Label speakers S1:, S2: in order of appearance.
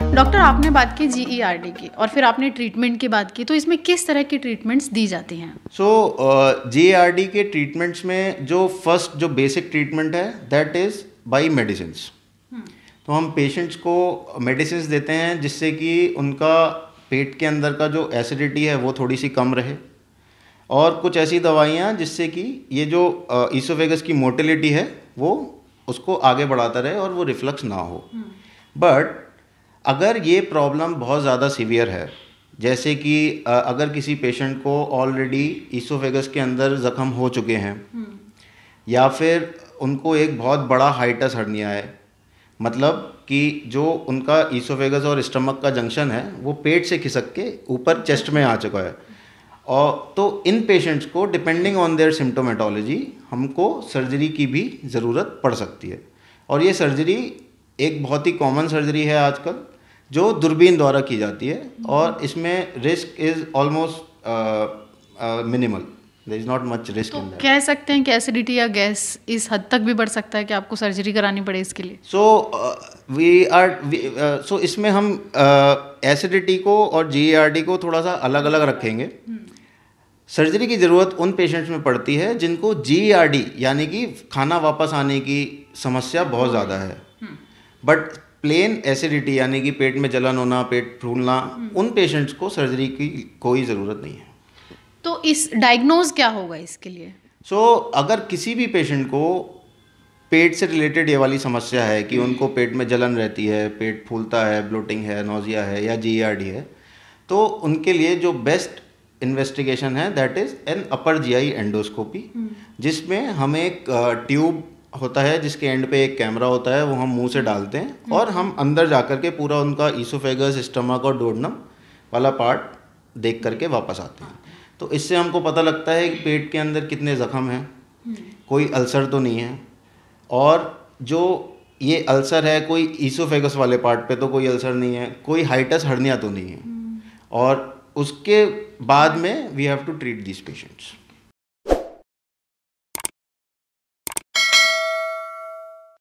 S1: Doctor आपने बात की जी ई आर डी की और फिर आपने ट्रीटमेंट की बात की तो इसमें किस तरह की ट्रीटमेंट्स दी जाती हैं
S2: सो जी आर डी के ट्रीटमेंट्स में जो फर्स्ट जो बेसिक ट्रीटमेंट है दैट इज़ बाई मेडिसिन तो हम पेशेंट्स को मेडिसिन देते हैं जिससे कि उनका पेट के अंदर का जो एसिडिटी है वो थोड़ी सी कम रहे और कुछ ऐसी दवाइयाँ जिससे कि ये जो ईसोफेगस की मोटिलिटी है वो उसको आगे बढ़ाता रहे और वो रिफ्लक्स ना हो बट हम्म। अगर ये प्रॉब्लम बहुत ज़्यादा सीवियर है जैसे कि अगर किसी पेशेंट को ऑलरेडी ईसोफेगस के अंदर ज़ख्म हो चुके हैं हम्म। या फिर उनको एक बहुत बड़ा हाइटस हड़निया है मतलब कि जो उनका ईसोफेगस और स्टमक का जंक्शन है वो पेट से खिसक के ऊपर चेस्ट में आ चुका है और तो इन पेशेंट्स को डिपेंडिंग ऑन देयर सिम्टोमेटोलॉजी हमको सर्जरी की भी ज़रूरत पड़ सकती है और ये सर्जरी एक बहुत ही कॉमन सर्जरी है आजकल जो दूरबीन द्वारा की जाती है और इसमें risk is almost minimal there is not much risk तो कह
S1: सकते हैं कि एसिडिटी या गैस इस हद तक भी बढ़ सकता है कि आपको सर्जरी करानी पड़े इसके लिए
S2: सो वी आर सो इसमें हम एसिडिटी uh, को और जी e को थोड़ा सा अलग अलग रखेंगे hmm. सर्जरी की ज़रूरत उन पेशेंट्स में पड़ती है जिनको जीईआरडी e यानी कि खाना वापस आने की समस्या बहुत ज़्यादा है बट प्लेन एसिडिटी यानी कि पेट में जलन होना पेट फूलना उन पेशेंट्स को सर्जरी की कोई ज़रूरत नहीं है
S1: तो इस डायग्नोज क्या होगा इसके लिए
S2: सो so, अगर किसी भी पेशेंट को पेट से रिलेटेड ये वाली समस्या है कि उनको पेट में जलन रहती है पेट फूलता है ब्लोटिंग है नोजिया है या जी e है तो उनके लिए जो बेस्ट इन्वेस्टिगेशन है that is an upper GI endoscopy जिसमें हम एक ट्यूब होता है जिसके एंड पे एक कैमरा होता है वो हम मुंह से डालते हैं hmm. और हम अंदर जा कर के पूरा उनका ईसोफेगस स्टमक और डोडनम वाला पार्ट देख करके वापस आते हैं तो इससे हमको पता लगता है कि पेट के अंदर कितने जख्म हैं hmm. कोई अल्सर तो नहीं है और जो ये अल्सर है कोई ईसोफेगस वाले पार्ट पे तो कोई अल्सर नहीं है कोई हाइटस हर्निया तो नहीं है hmm. और उसके बाद में we have to treat these patients